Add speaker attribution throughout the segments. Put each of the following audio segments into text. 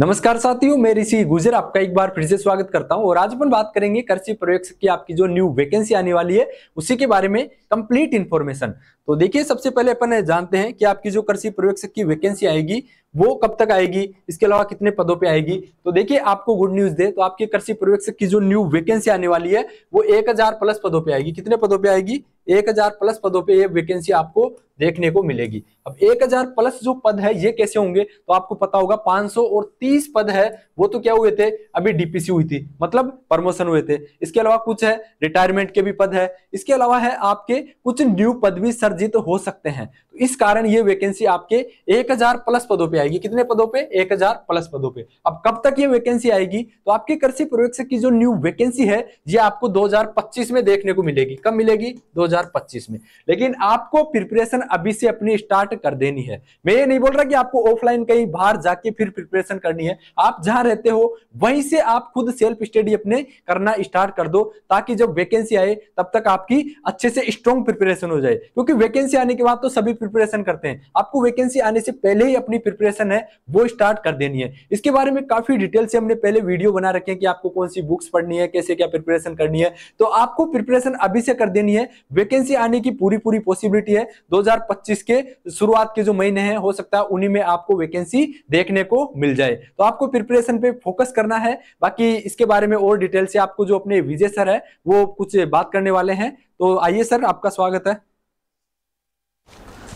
Speaker 1: नमस्कार साथियों मैं ऋषि गुजर आपका एक बार फिर से स्वागत करता हूं और आज अपन बात करेंगे कृषि प्रयोग की आपकी जो न्यू वैकेंसी आने वाली है उसी के बारे में कंप्लीट इन्फॉर्मेशन तो देखिए सबसे पहले अपन जानते हैं कि आपकी जो कृषि प्रयोग की वैकेंसी आएगी वो कब तक आएगी इसके अलावा कितने पदों पे आएगी तो देखिए आपको गुड न्यूज दे तो आपके कृषि पर्यवेक्षक की जो न्यू वैकेंसी आने वाली है वो एक प्लस पदों पर आएगी कितने पदों पर आएगी एक प्लस पदों पर ये वैकेंसी आपको देखने को मिलेगी अब 1000 प्लस जो पद है ये कैसे होंगे तो आपको पता होगा 500 और 30 पद है वो तो क्या हुए थे अभी डीपीसी हुई थी मतलब प्रमोशन हुए थे इसके अलावा कुछ है रिटायरमेंट के भी पद है इसके अलावा है आपके कुछ न्यू पद भी सर्जित हो सकते हैं तो इस कारण ये वैकेंसी आपके 1000 प्लस पदों पे आएगी कितने पदों पे 1000 प्लस पदों पे अब कब तक ये वैकेंसी आएगी तो आपके कृषि पर्यवेक्षक की जो न्यू वैकेंसी है ये आपको दो में देखने को मिलेगी कब मिलेगी दो में लेकिन आपको प्रिपरेशन प्रिपरेशन अभी से अपनी स्टार्ट कर देनी है मैं ये नहीं बोल रहा कि आपको ऑफलाइन कहीं बाहर जाके फिर प्रिपरेशन करनी है आप जहां रहते हो वहीं से आप खुद सेल्फ स्टडी अपने करना स्टार्ट कर दो ताकि जब वैकेंसी आए तब तक आपकी अच्छे से स्ट्रॉन्ग प्रिपरेशन हो जाए क्योंकि वैकेंसी आने के बाद तो सभी प्रिपरेशन करते हैं आपको वैकेंसी आने से पहले ही अपनी प्रिपरेशन है वो स्टार्ट कर देनी है इसके बारे में काफी डिटेल से हमने पहले वीडियो बना रखे हैं कि आपको कौन सी बुक्स पढ़नी है कैसे क्या प्रिपरेशन करनी है तो आपको प्रिपरेशन अभी से कर देनी है वैकेंसी आने की पूरी पूरी पॉसिबिलिटी है दो 2025 के शुरुआत के जो महीने हैं हो सकता है उन्हीं में आपको वैकेंसी देखने को मिल जाए तो आपको प्रिपरेशन पे फोकस करना है बाकी इसके बारे में और डिटेल से आपको जो अपने विजय सर है वो कुछ बात करने वाले हैं तो आइए सर आपका स्वागत है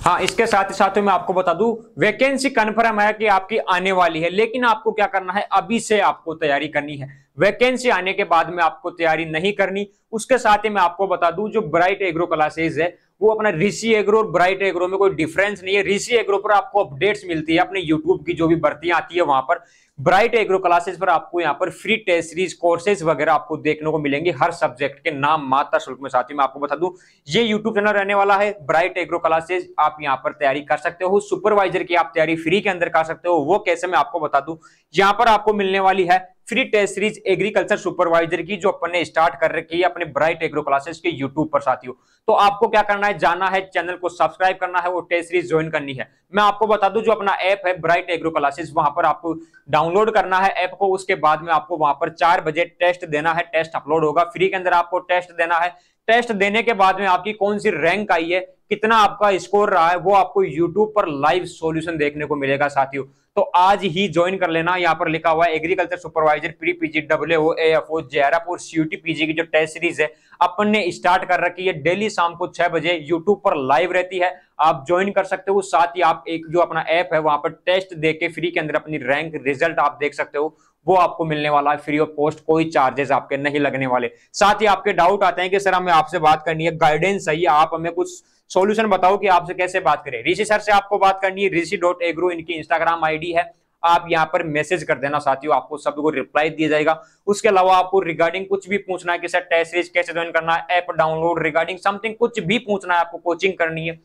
Speaker 2: हाँ इसके साथ ही साथ मैं आपको बता दूं वैकेंसी कन्फर्म है कि आपकी आने वाली है लेकिन आपको क्या करना है अभी से आपको तैयारी करनी है वैकेंसी आने के बाद में आपको तैयारी नहीं करनी उसके साथ ही मैं आपको बता दूं जो ब्राइट एग्रो क्लासेज है वो अपना ऋषि एग्रो और ब्राइट एग्रो में कोई डिफरेंस नहीं है ऋषि एग्रो पर आपको अपडेट्स मिलती है अपने यूट्यूब की जो भी भर्तियां आती है वहां पर ब्राइट एग्रो क्लासेस पर आपको यहाँ पर फ्री टेस्ट सीरीज कोर्सेज वगैरह आपको देखने को मिलेंगे हर सब्जेक्ट के नाम माता शुल्क में साथ ही मैं आपको बता दूं ये यूट्यूब चैनल रहने वाला है ब्राइट एग्रो क्लासेज आप यहाँ पर तैयारी कर सकते हो सुपरवाइजर की आप तैयारी फ्री के अंदर कर सकते हो वो कैसे मैं आपको बता दू यहाँ पर आपको मिलने वाली है free test series agriculture supervisor की जो अपने स्टार्ट कर रखी है अपने ब्राइट एग्रो क्लासेस के यूट्यूब पर साथियों तो आपको क्या करना है जाना है चैनल को सब्सक्राइब करना है और टेस्ट सीरीज ज्वाइन करनी है मैं आपको बता दूं जो अपना ऐप है ब्राइट एग्रो क्लासेस वहां पर आपको डाउनलोड करना है ऐप को उसके बाद में आपको वहां पर चार बजे टेस्ट देना है टेस्ट अपलोड होगा फ्री के अंदर आपको टेस्ट देना है टेस्ट देने के बाद में आपकी कौन सी रैंक आई है कितना आपका स्कोर रहा है वो आपको यूट्यूब पर लाइव सोल्यूशन देखने को मिलेगा साथियों तो आज ही ज्वाइन कर लेना यहाँ पर लिखा हुआ है agriculture supervisor pre PG W A F O जयरापुर सीयूटी पीजी की जो टेस्ट सीरीज है अपन ने स्टार्ट कर रखी है डेली शाम को छह बजे यूट्यूब पर लाइव रहती है आप ज्वाइन कर सकते हो साथ ही आप एक जो अपना ऐप है वहां पर टेस्ट देके फ्री के अंदर अपनी रैंक रिजल्ट आप देख सकते हो वो आपको मिलने वाला है फ्री ऑफ कॉस्ट कोई चार्जेस आपके नहीं लगने वाले साथ ही आपके डाउट आते हैं कि सर हमें आपसे बात करनी है गाइडेंस चाहिए आप हमें कुछ सोल्यूशन बताओ कि आपसे कैसे बात करें ऋषि सर से आपको बात करनी है ऋषि डॉट एग्रो इनकी इंस्टाग्राम आईडी है आप यहाँ पर मैसेज कर देना साथियों आपको सबको रिप्लाई दिया जाएगा उसके अलावा आपको रिगार्डिंग कुछ भी पूछना है कि सर टेस्ट सीरीज कैसे ज्वाइन करना है ऐप डाउनलोड रिगार्डिंग समथिंग कुछ भी पूछना है आपको कोचिंग करनी है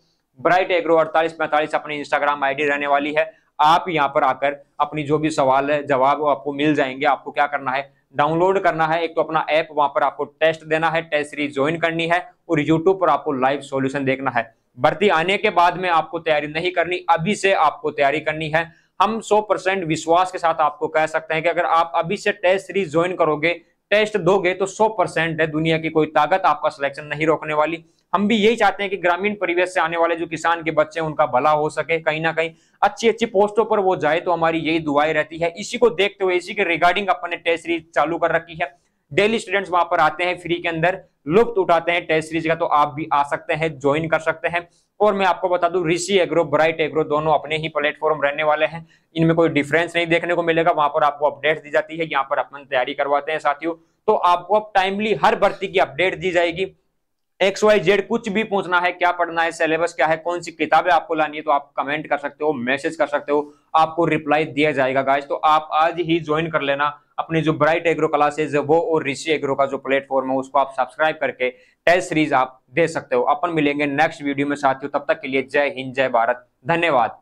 Speaker 2: ब्राइट एग्रो अड़तालीस पैंतालीस अपनी इंस्टाग्राम आईडी रहने वाली है आप यहाँ पर आकर अपनी जो भी सवाल है जवाब आपको मिल जाएंगे आपको क्या करना है डाउनलोड करना है एक तो अपना ऐप वहां पर आपको टेस्ट देना है टेस्ट सीरीज ज्वाइन करनी है और यूट्यूब पर आपको लाइव सॉल्यूशन देखना है भर्ती आने के बाद में आपको तैयारी नहीं करनी अभी से आपको तैयारी करनी है हम 100 परसेंट विश्वास के साथ आपको कह सकते हैं कि अगर आप अभी से टेस्ट सीरीज ज्वाइन करोगे टेस्ट दोगे तो 100 परसेंट है दुनिया की कोई ताकत आपका सिलेक्शन नहीं रोकने वाली हम भी यही चाहते हैं कि ग्रामीण परिवेश से आने वाले जो किसान के बच्चे हैं उनका भला हो सके कहीं ना कहीं अच्छी अच्छी पोस्टों पर वो जाए तो हमारी यही दुआएं रहती है इसी को देखते हुए इसी के रिगार्डिंग अपन ने टेस्ट सीरीज चालू कर रखी है डेली स्टूडेंट्स वहां पर आते हैं फ्री के अंदर लुप्त उठाते हैं टेस्ट सीरीज का तो आप भी आ सकते हैं ज्वाइन कर सकते हैं और मैं आपको बता दूं ऋषि एग्रो ब्राइट एग्रो दोनों अपने ही प्लेटफॉर्म रहने वाले हैं इनमें कोई डिफरेंस नहीं देखने को मिलेगा वहां पर आपको अपडेट दी जाती है यहाँ पर अपन तैयारी करवाते हैं साथियों तो आपको अब टाइमली हर भर्ती की अपडेट दी जाएगी एक्स वाई जेड कुछ भी पूछना है क्या पढ़ना है सिलेबस क्या है कौन सी किताबें आपको लानी है तो आप कमेंट कर सकते हो मैसेज कर सकते हो आपको रिप्लाई दिया जाएगा गाइज तो आप आज ही ज्वाइन कर लेना अपनी जो ब्राइट एग्रो क्लासेज वो और ऋषि एग्रो का जो प्लेटफॉर्म है उसको आप सब्सक्राइब करके टेस्ट सीरीज आप दे सकते हो अपन मिलेंगे नेक्स्ट वीडियो में साथियों तब तक के लिए जय हिंद जय भारत धन्यवाद